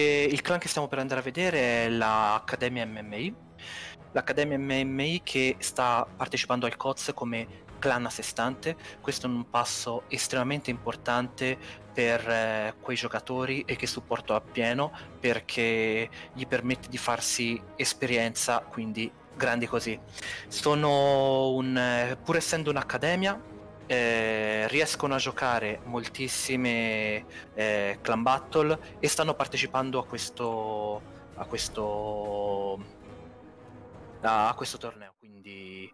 Il clan che stiamo per andare a vedere è l'Accademia MMI. L'Accademia MMI che sta partecipando al COTS come clan a sé stante, questo è un passo estremamente importante per eh, quei giocatori e che supporto appieno perché gli permette di farsi esperienza, quindi grandi così. Sono un, eh, pur essendo un'accademia, eh, riescono a giocare moltissime eh, clan battle e stanno partecipando a questo, a questo, a questo torneo. Quindi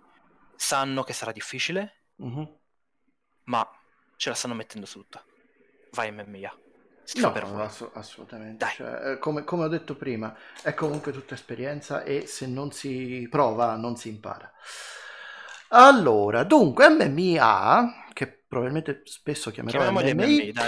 sanno che sarà difficile, uh-huh. ma ce la stanno mettendo su tutta. Vai MMA. no, no ass- assolutamente. Cioè, eh, come, come, ho detto prima, è comunque tutta esperienza e se non si prova non si impara. Allora, dunque, MMA, che probabilmente spesso chiamerò MMA, MMA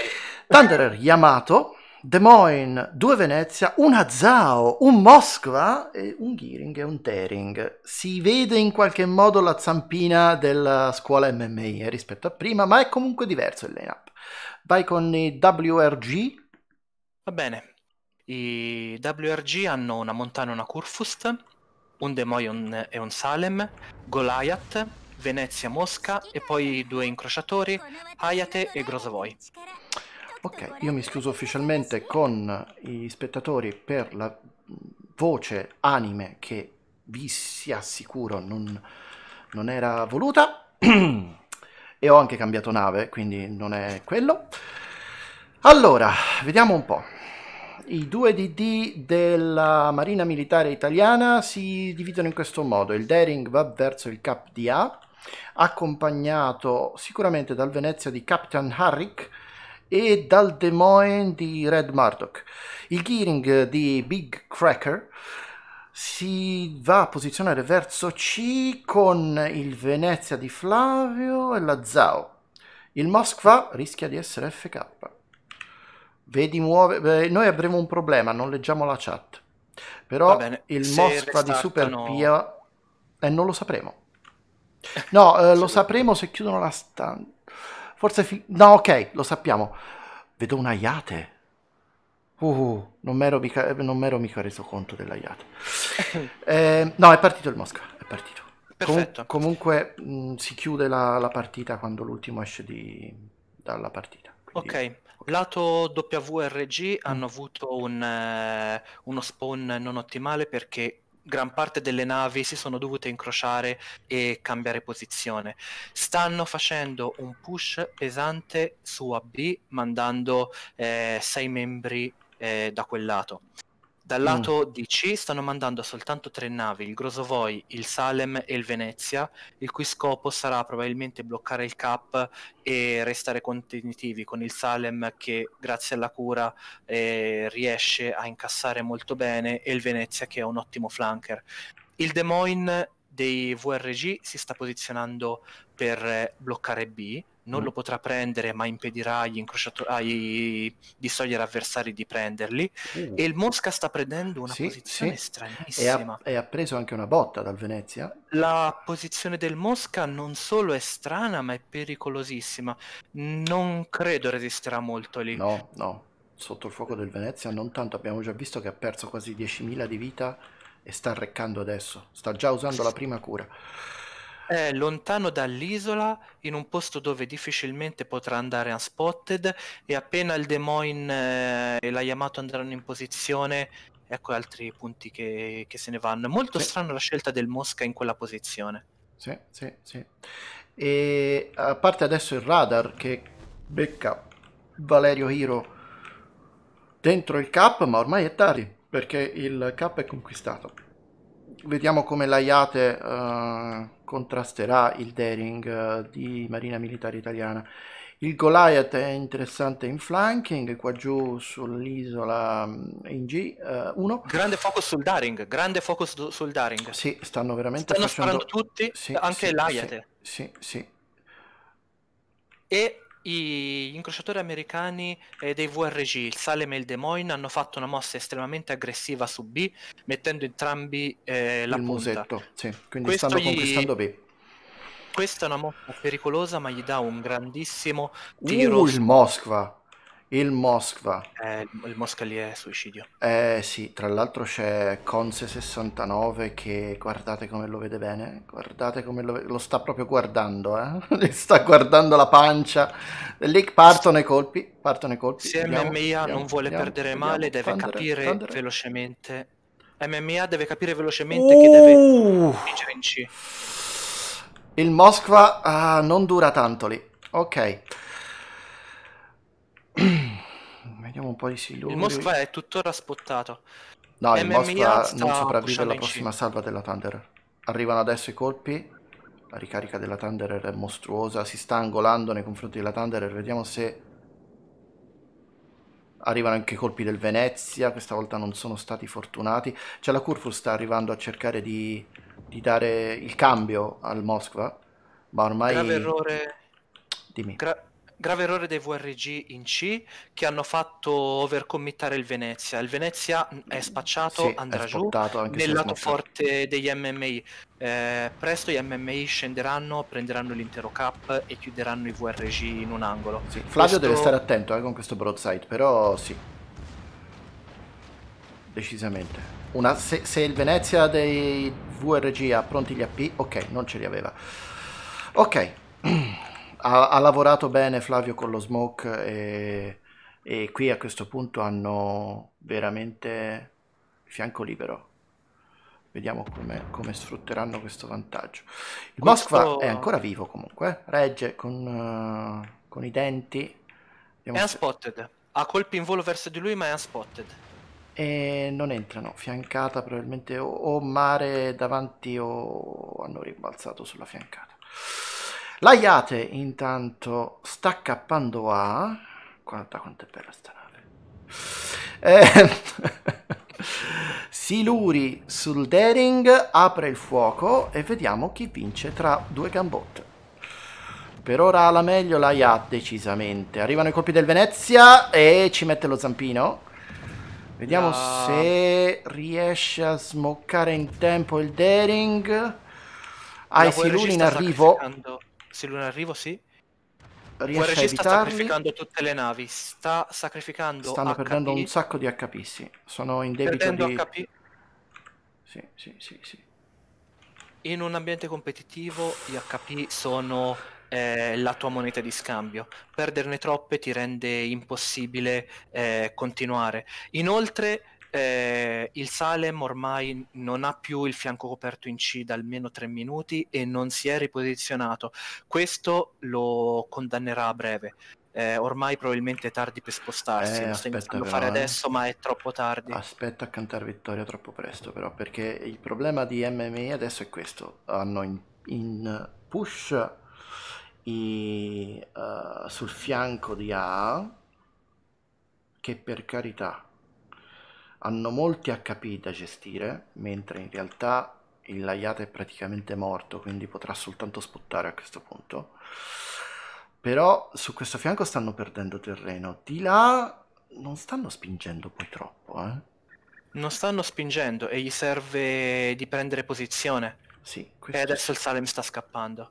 Thunder Yamato, Des Moines, due Venezia, una Zao, un Moskva, e un Giring e un Tering. Si vede in qualche modo la zampina della scuola MMA eh, rispetto a prima, ma è comunque diverso il lineup. Vai con i WRG. Va bene. I WRG hanno una Montana e una Kurfust un Demoion e un Salem, Goliath, Venezia Mosca e poi due incrociatori, Hayate e Grosovoi. Ok, io mi scuso ufficialmente con gli spettatori per la voce anime che vi si assicuro non, non era voluta e ho anche cambiato nave, quindi non è quello. Allora, vediamo un po'. I due DD della Marina Militare Italiana si dividono in questo modo. Il Daring va verso il Cap di A, accompagnato sicuramente dal Venezia di Captain Harrick e dal Des Moines di Red Murdoch. Il Gearing di Big Cracker si va a posizionare verso C con il Venezia di Flavio e la Zao. Il Moskva rischia di essere FK. Vedi muove... Eh, noi avremo un problema, non leggiamo la chat. Però il Mosca di Super Pia... Eh, non lo sapremo. No, eh, lo sapremo se chiudono la stanza. Forse... Fi... no, ok, lo sappiamo. Vedo una iate. Uh, non m'ero mica, eh, non m'ero mica reso conto della iate. Eh, no, è partito il Mosca, è partito. Perfetto. Com- comunque mh, si chiude la, la, partita quando l'ultimo esce di... dalla partita. Quindi... Ok. Lato WRG hanno avuto un, eh, uno spawn non ottimale perché gran parte delle navi si sono dovute incrociare e cambiare posizione. Stanno facendo un push pesante su AB mandando eh, sei membri eh, da quel lato. Dal mm. lato mm. DC stanno mandando soltanto tre navi, il Grosovoi, il Salem e il Venezia, il cui scopo sarà probabilmente bloccare il Cap e restare contenitivi con il Salem che grazie alla cura eh, riesce a incassare molto bene e il Venezia che è un ottimo flanker. Il Des Moines dei VRG si sta posizionando per eh, bloccare B, non mm. lo potrà prendere ma impedirà agli, incrociatori agli destroyer avversari di prenderli mm. e il Mosca sta prendendo una sì, posizione sì. stranissima e ha, e ha, preso anche una botta dal Venezia la posizione del Mosca non solo è strana ma è pericolosissima non credo resisterà molto lì no no sotto il fuoco del Venezia non tanto abbiamo già visto che ha perso quasi 10.000 di vita e sta arreccando adesso sta già usando la prima cura è lontano dall'isola, in un posto dove difficilmente potrà andare unspotted e appena il Des Moines eh, e la Yamato andranno in posizione, ecco altri punti che, che se ne vanno. Molto sì. strana la scelta del Mosca in quella posizione. Sì, sì, sì. E a parte adesso il radar che becca Valerio Hiro dentro il cap, ma ormai è tardi perché il cap è conquistato. Vediamo come l'Aiate uh, contrasterà il Daring eh, di Marina Militare Italiana. Il Goliath è interessante in flanking, qua giù sull'isola mm, in G1. Eh, uh, grande focus sul Daring, grande focus sul Daring. Sì, stanno veramente stanno facendo... sparando tutti, sì, anche sì, l'Aiate. Sì, sì, sì. E gli incrociatori americani eh, dei VRG, il Salem e il Des Moines, hanno fatto una mossa estremamente aggressiva su B, mettendo entrambi eh, la il punta. musetto. Sì. Quindi Questo stanno gli... conquistando B. Questa è una mossa pericolosa, ma gli dà un grandissimo uh, tiro. Uh, il Moskva! Il Moskva. Eh, il Mosca lì è suicidio. Eh sì, tra l'altro c'è Conse69 che guardate come lo vede bene, guardate come lo, lo sta proprio guardando, eh? sta guardando la pancia. Lì partono i colpi, partono i colpi. Se vediamo, MMA vediamo, non vuole vediamo, perdere male deve Thunder, capire Thunder. velocemente. MMA deve capire velocemente uh. che deve uh! vincere in C. Il Moskva ah, non dura tanto lì. Ok. Vediamo un po' di siluro. Il Moskva è tuttora spottato. No, il Moskva non sopravvive alla prossima salva della Thunder. Arrivano adesso i colpi. La ricarica della Thunderer è mostruosa. Si sta angolando nei confronti della Thunderer. Vediamo se... Arrivano anche i colpi del Venezia. Questa volta non sono stati fortunati. Cioè la Curfus sta arrivando a cercare di, di dare il cambio al Moskva. Ma ormai... Grave errore... Dimmi. Gra grave errore dei VRG in C che hanno fatto overcommittare il Venezia. Il Venezia è spacciato, sì, andrà è giù nel lato forte degli MMI. Eh, presto gli MMI scenderanno, prenderanno l'intero cap e chiuderanno i VRG in un angolo. Sì, Flavio questo... deve stare attento eh, con questo broadside, però sì. Decisamente. Una, se, se il Venezia dei VRG ha pronti gli AP, ok, non ce li aveva. Ok. ha, ha, lavorato bene Flavio con lo smoke e, e, qui a questo punto hanno veramente fianco libero. Vediamo come, come sfrutteranno questo vantaggio. Il questo... Moskva è ancora vivo comunque, eh. regge con, uh, con i denti. Vediamo è unspotted, se... ha colpi in volo verso di lui ma è unspotted. E non entrano, fiancata probabilmente o, o mare davanti o hanno rimbalzato sulla fiancata. La Iate intanto sta accappando a... Guarda quanto è bella sta nave. Eh, Siluri sul Daring apre il fuoco e vediamo chi vince tra due gambotte. Per ora la meglio la Iate decisamente. Arrivano i colpi del Venezia e ci mette lo zampino. Vediamo no. se riesce a smoccare in tempo il Daring. Ah, Siluri in arrivo. Se lui in arrivo, sì. Riesce a sta sacrificando tutte le navi. Sta sacrificando. Stanno HP. perdendo un sacco di HP, sì. Sono in debito perdendo di... HP. Sì, sì, sì, sì. In un ambiente competitivo gli HP sono eh, la tua moneta di scambio. Perderne troppe ti rende impossibile eh, continuare. Inoltre eh, il Salem ormai non ha più il fianco coperto in C da almeno 3 minuti e non si è riposizionato. Questo lo condannerà a breve. Eh, ormai probabilmente è tardi per spostarsi, eh, lo sto iniziando a fare eh. adesso, ma è troppo tardi. Aspetta a cantare vittoria troppo presto, però, perché il problema di MMA adesso è questo: hanno in, in push i, uh, sul fianco di A, che per carità hanno molti HP da gestire, mentre in realtà il Layata è praticamente morto, quindi potrà soltanto sputtare a questo punto. Però su questo fianco stanno perdendo terreno. Di là non stanno spingendo poi troppo, eh? Non stanno spingendo e gli serve di prendere posizione. Sì, questo... E adesso il Salem sta scappando.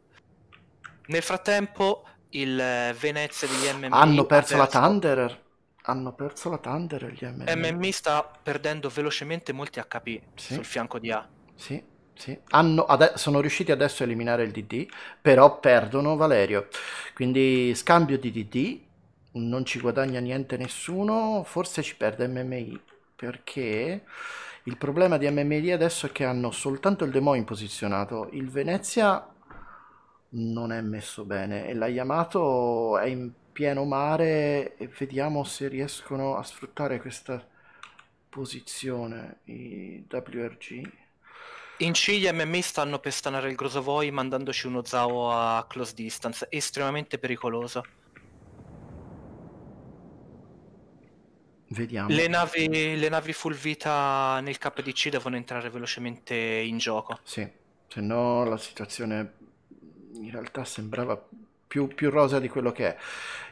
Nel frattempo il eh, Venezia degli MMA... Hanno perso, perso la Thunderer? hanno perso la Thunder e gli MM. MM sta perdendo velocemente molti HP sì. sul fianco di A. Sì, sì. Hanno, ade- sono riusciti adesso a eliminare il DD, però perdono Valerio. Quindi scambio di DD, non ci guadagna niente nessuno, forse ci perde MMI, perché il problema di MMI adesso è che hanno soltanto il Demoin posizionato, il Venezia non è messo bene e la Yamato è in pieno mare e vediamo se riescono a sfruttare questa posizione i WRG. In C gli stanno per stanare il Grosovoi mandandoci uno Zao a close distance, estremamente pericoloso. Vediamo. Le navi, le navi full vita nel KDC devono entrare velocemente in gioco. Sì, se no la situazione in realtà sembrava più, più rosa di quello che è.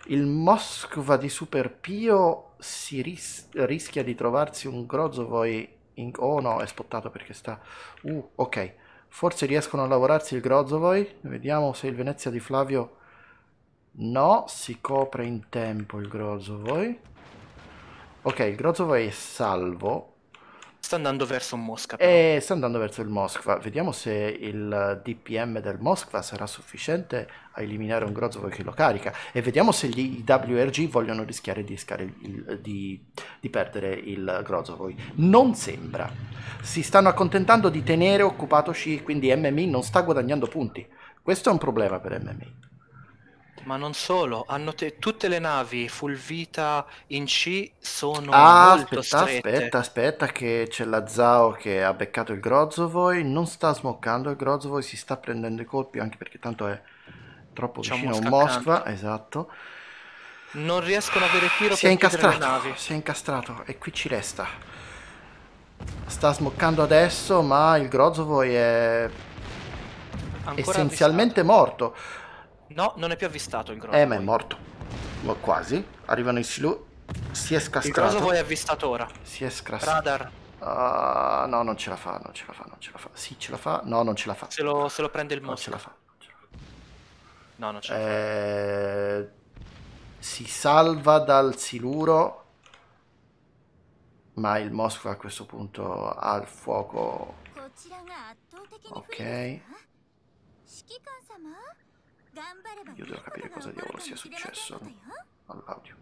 Il Moskva di Super Pio si ris- rischia di trovarsi un Grozovoi in... Oh no, è spottato perché sta... Uh, ok. Forse riescono a lavorarsi il Grozovoi. Vediamo se il Venezia di Flavio... No, si copre in tempo il Grozovoi. Ok, il Grozovoi è salvo. Sta andando verso Mosca. Eh, sta andando verso il Mosca. Vediamo se il DPM del Mosca sarà sufficiente a eliminare un Grozov che lo carica. E vediamo se gli WRG vogliono rischiare di, il, di, di perdere il Grozov. Non sembra. Si stanno accontentando di tenere occupato C, quindi MMI non sta guadagnando punti. Questo è un problema per MMI. Ma non solo, tutte le navi Fulvita in C sono ah, molto aspetta, strette. Aspetta, aspetta che c'è la Zao che ha beccato il Grozovoi, non sta smoccando il Grozovoi, si sta prendendo i colpi anche perché tanto è troppo diciamo vicino a Mosca, Mosca, esatto. Non riescono a avere tiro si è incastrato, Si è incastrato e qui ci resta. Sta smoccando adesso ma il Grozovoi è Ancora essenzialmente avvisato. morto. No, non è più avvistato il grosso. Eh, ma è morto. Ma quasi. Arrivano i silo. Si è scastrato. Il grosso voi è avvistato ora. Si è scastrato. Radar. Uh, no, non ce la fa, non ce la fa, non ce la fa. Sì, ce la fa. No, non ce la fa. Se lo, se lo prende il mostro. Non ce la fa. No, non ce la fa. Eh, si salva dal siluro. Ma il mostro a questo punto ha il fuoco. Ok. Io devo capire cosa diavolo sia successo eh? all'audio.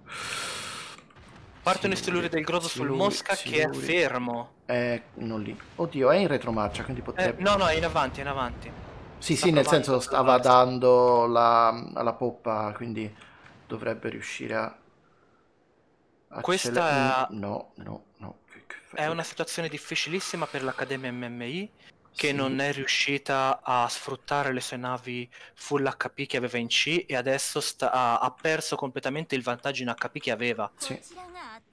Partono i siluri del Grozzo sul Mosca che è fermo. Eh, non lì. Oddio, è in retromarcia, quindi eh, potrebbe... no, no, è in avanti, è in avanti. Sì, sì, nel senso stava dando la poppa, quindi dovrebbe riuscire a... Questa... Mm, no, no, no. È una situazione difficilissima per l'Accademia MMI che sì. non è riuscita a sfruttare le sue navi full HP che aveva in C e adesso sta- ha perso completamente il vantaggio in HP che aveva. Sì.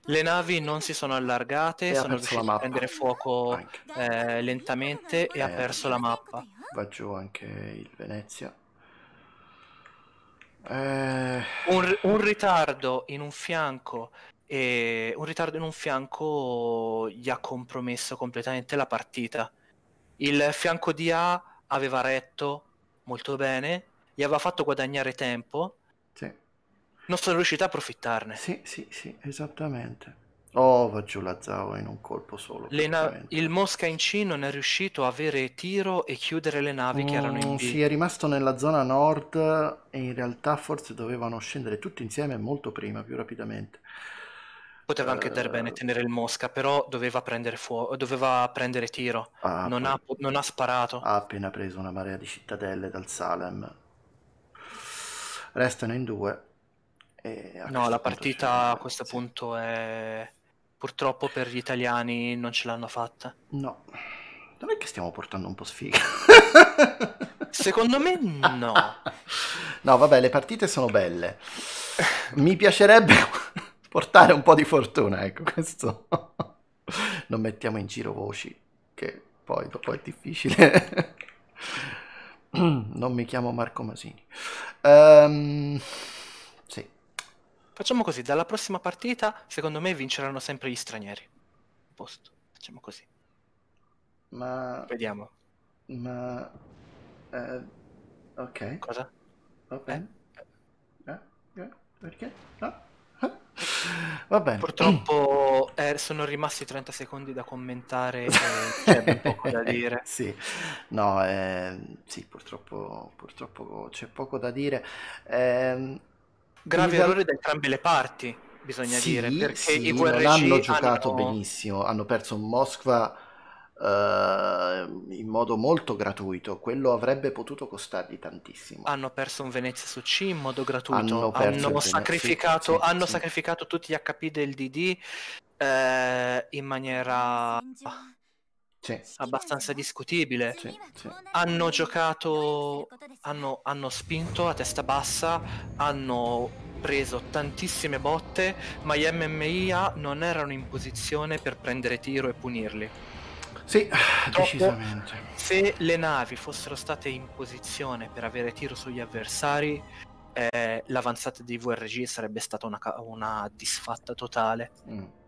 Le navi non si sono allargate, e sono riuscite a prendere fuoco eh, lentamente e, e ha eh, perso la mappa. Va giù anche il Venezia. Eh... Un, un ritardo in un fianco e eh, un ritardo in un fianco gli ha compromesso completamente la partita il fianco di A aveva retto molto bene, gli aveva fatto guadagnare tempo. Sì. Non sono riuscito a approfittarne. Sì, sì, sì, esattamente. Oh, va giù la Zao in un colpo solo. Na- il Mosca in C non è riuscito a avere tiro e chiudere le navi mm, che erano in mm, B. Sì, è rimasto nella zona nord e in realtà forse dovevano scendere tutti insieme molto prima, più rapidamente. Poteva anche andare bene eh. tenere il Mosca, però doveva prendere, fuo- doveva prendere tiro. Ah, non, ha, non, ha, sparato. Ha appena preso una marea di cittadelle dal Salem. Restano in due. no, la partita a questo punto è... Purtroppo per gli italiani non ce l'hanno fatta. No. Non è che stiamo portando un po' sfiga. Secondo me no. no, vabbè, le partite sono belle. Mi piacerebbe portare un po' di fortuna, ecco questo. non mettiamo in giro voci, che poi dopo è difficile. non mi chiamo Marco Masini. Um, sì. Facciamo così, dalla prossima partita secondo me vinceranno sempre gli stranieri. Posto, facciamo così. Ma... Vediamo. Ma... Uh, ok. Cosa? Va bene. Eh? eh? Eh? Perché? No? Va bene. Purtroppo eh, sono rimasti 30 secondi da commentare, cioè, c'è ben poco da dire. sì, no, eh, sì, purtroppo, purtroppo, c'è poco da dire. Eh, Gravi da... errori da entrambe le parti, bisogna sì, dire, perché sì, i guerrieri non hanno giocato hanno... benissimo, hanno perso Mosca Ehm, in modo molto gratuito, quello avrebbe potuto costargli tantissimo. Hanno perso un Venezia su C in modo gratuito, hanno, hanno, sacrificato, sì, hanno sì. sacrificato, tutti gli HP del DD eh, in maniera... Sì. abbastanza discutibile. Sì, sì. Hanno giocato, hanno, hanno, spinto a testa bassa, hanno preso tantissime botte, ma gli MMIA non erano in posizione per prendere tiro e punirli. Sì, Troppo, decisamente. Se le navi fossero state in posizione per avere tiro sugli avversari, eh, l'avanzata di VRG sarebbe stata una, una disfatta totale. Mm.